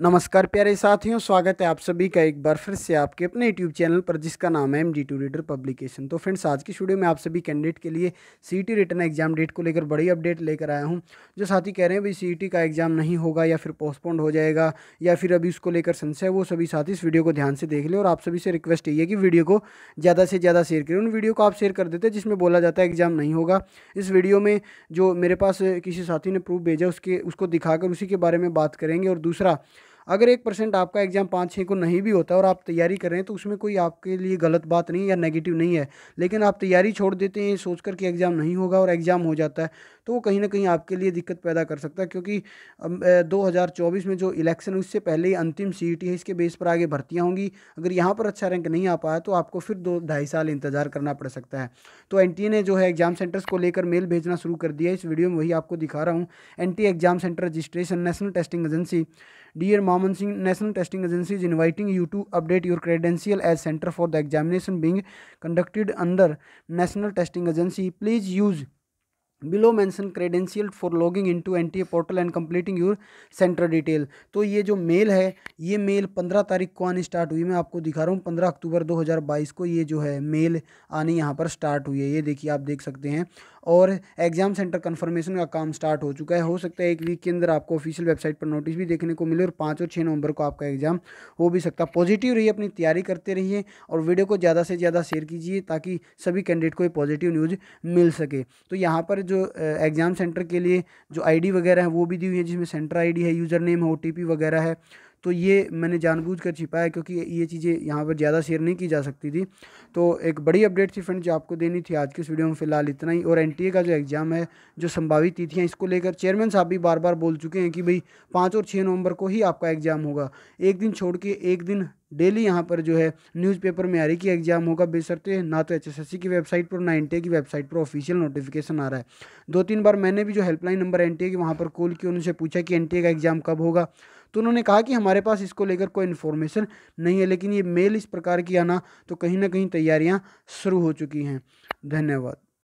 नमस्कार प्यारे साथियों स्वागत है आप सभी का एक बार फिर से आपके अपने यूट्यूब चैनल पर जिसका नाम है M D two reader publication तो फ्रेंड्स आज की स्टूडियो में आप सभी कैंडिडेट के लिए C T return exam date को लेकर बड़ी अपडेट लेकर आया हूं जो साथी कह रहे हैं भाई सी टी का एग्जाम नहीं होगा या फिर पोस्टपोन्ड हो जाएगा या फिर अभी उसको लेकर संशय वो सभी साथी इस वीडियो को ध्यान से देख लें और आप सभी से रिक्वेस्ट यही है कि वीडियो को ज़्यादा से ज़्यादा शेयर करें उन वीडियो को आप शेयर कर देते जिसमें बोला जाता है एग्जाम नहीं होगा इस वीडियो में जो मेरे पास किसी साथी ने प्रूफ भेजा उसके उसको दिखाकर उसी के बारे में बात करेंगे और दूसरा अगर एक परसेंट आपका एग्ज़ाम पाँच छः को नहीं भी होता और आप तैयारी कर रहे हैं तो उसमें कोई आपके लिए गलत बात नहीं या नेगेटिव नहीं है लेकिन आप तैयारी छोड़ देते हैं सोच कर कि एग्ज़ाम नहीं होगा और एग्ज़ाम हो जाता है तो वो कहीं ना कहीं आपके लिए दिक्कत पैदा कर सकता है क्योंकि दो में जो इलेक्शन उससे पहले ही अंतिम सी है इसके बेस पर आगे भर्तियाँ होंगी अगर यहाँ पर अच्छा रैंक नहीं आ पाया तो आपको फिर दो ढाई साल इंतजार करना पड़ सकता है तो एन ने जो है एग्जाम सेंटर्स को लेकर मेल भेजना शुरू कर दिया इस वीडियो में वही आपको दिखा रहा हूँ N exam centre registration national testing agency एर Moman Singh national testing agency is inviting you to update your credential as centre for the examination being conducted under national testing agency please use below mentioned credential for logging in to N T A portal and completing your centre detail तो ये जो mail है ये mail पंद्रह तारीख को आनी start हुई मैं आपको दिखा रहा हूँ पंद्रह अक्टूबर दो हज़ार बाईस को ये जो है मेल आनी यहाँ पर स्टार्ट हुई है ये देखिए आप देख सकते हैं और एग्जाम सेंटर कन्फर्मेशन का काम स्टार्ट हो चुका है हो सकता है एक वीक के अंदर आपको ऑफिशियल वेबसाइट पर नोटिस भी देखने को मिले और पाँच और छः नवंबर को आपका एग्जाम हो भी सकता है पॉजिटिव रहिए अपनी तैयारी करते रहिए और वीडियो को ज़्यादा से ज़्यादा शेयर कीजिए ताकि सभी कैंडिडेट को ये पॉजिटिव न्यूज़ मिल सके तो यहाँ पर जो एग्ज़ाम सेंटर के लिए जो आईडी वगैरह है वो भी दी हुई है जिसमें सेंटर आईडी है यूज़र नेम है ओ वगैरह है तो ये मैंने जानबूझकर है क्योंकि ये चीज़ें यहाँ पर ज़्यादा शेयर नहीं की जा सकती थी तो एक बड़ी अपडेट थी फ्रेंड जो आपको देनी थी आज की इस वीडियो में फिलहाल इतना ही और एन का जो एग्ज़ाम है जो संभावित तिथियाँ इसको लेकर चेयरमैन साहब भी बार बार बोल चुके हैं कि भाई पाँच और छः नवंबर को ही आपका एग्ज़ाम होगा एक दिन छोड़ के एक दिन डेली यहाँ पर जो है न्यूज़पेपर में आ रही कि एग्ज़ाम होगा बेसरते तो ना तो एचएसएससी की वेबसाइट पर ना एन की वेबसाइट पर ऑफिशियल नोटिफिकेशन आ रहा है दो तीन बार मैंने भी जो हेल्पलाइन नंबर एन की वहाँ पर कॉल किया उनसे पूछा कि एन का एग्ज़ाम कब होगा तो उन्होंने कहा कि हमारे पास इसको लेकर कोई इन्फॉर्मेशन नहीं है लेकिन ये मेल इस प्रकार की आना तो कहीं ना कहीं तैयारियाँ शुरू हो चुकी हैं धन्यवाद